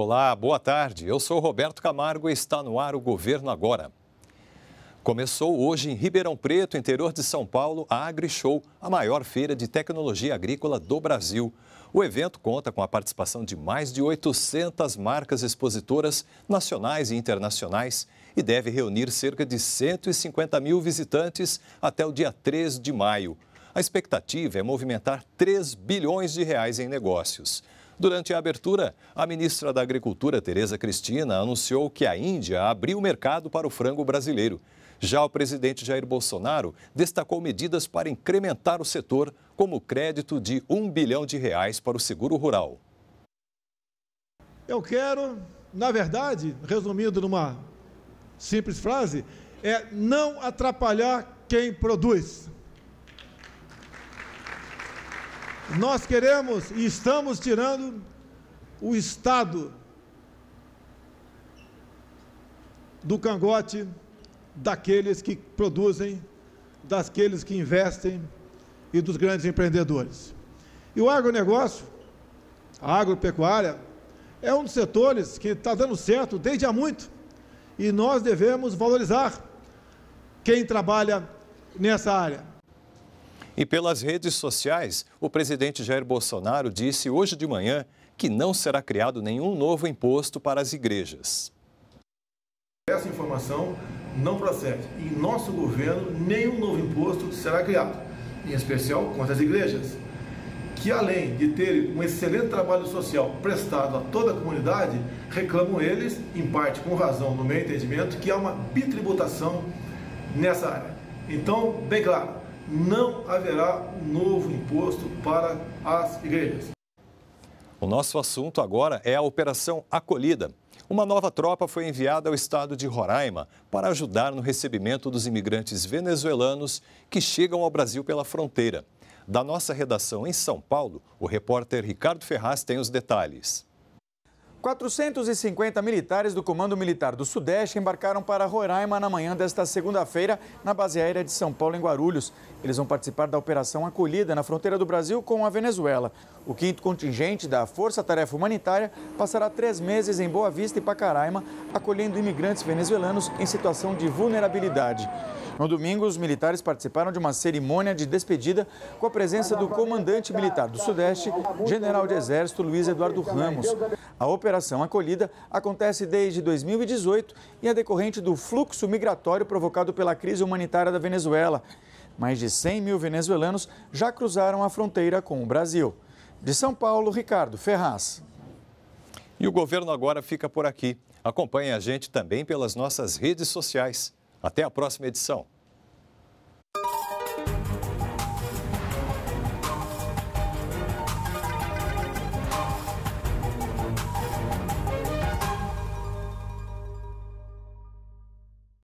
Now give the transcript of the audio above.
Olá, boa tarde. Eu sou Roberto Camargo e está no ar o Governo Agora. Começou hoje em Ribeirão Preto, interior de São Paulo, a AgriShow, a maior feira de tecnologia agrícola do Brasil. O evento conta com a participação de mais de 800 marcas expositoras nacionais e internacionais e deve reunir cerca de 150 mil visitantes até o dia 3 de maio. A expectativa é movimentar 3 bilhões de reais em negócios. Durante a abertura, a ministra da Agricultura, Tereza Cristina, anunciou que a Índia abriu o mercado para o frango brasileiro. Já o presidente Jair Bolsonaro destacou medidas para incrementar o setor, como crédito de 1 bilhão de reais para o seguro rural. Eu quero, na verdade, resumindo numa simples frase, é não atrapalhar quem produz. Nós queremos e estamos tirando o Estado do cangote daqueles que produzem, daqueles que investem e dos grandes empreendedores. E o agronegócio, a agropecuária, é um dos setores que está dando certo desde há muito e nós devemos valorizar quem trabalha nessa área. E pelas redes sociais, o presidente Jair Bolsonaro disse hoje de manhã que não será criado nenhum novo imposto para as igrejas. Essa informação não procede. Em nosso governo, nenhum novo imposto será criado, em especial contra as igrejas, que além de terem um excelente trabalho social prestado a toda a comunidade, reclamam eles, em parte com razão no meu entendimento, que há uma bitributação nessa área. Então, bem claro, não haverá um novo imposto para as igrejas. O nosso assunto agora é a Operação Acolhida. Uma nova tropa foi enviada ao estado de Roraima para ajudar no recebimento dos imigrantes venezuelanos que chegam ao Brasil pela fronteira. Da nossa redação em São Paulo, o repórter Ricardo Ferraz tem os detalhes. 450 militares do Comando Militar do Sudeste embarcaram para Roraima na manhã desta segunda-feira na base aérea de São Paulo, em Guarulhos. Eles vão participar da operação acolhida na fronteira do Brasil com a Venezuela. O quinto contingente da Força Tarefa Humanitária passará três meses em Boa Vista e Pacaraima, acolhendo imigrantes venezuelanos em situação de vulnerabilidade. No domingo, os militares participaram de uma cerimônia de despedida com a presença do comandante militar do Sudeste, general de Exército Luiz Eduardo Ramos. A operação operação acolhida acontece desde 2018 e é decorrente do fluxo migratório provocado pela crise humanitária da Venezuela. Mais de 100 mil venezuelanos já cruzaram a fronteira com o Brasil. De São Paulo, Ricardo Ferraz. E o governo agora fica por aqui. Acompanhe a gente também pelas nossas redes sociais. Até a próxima edição.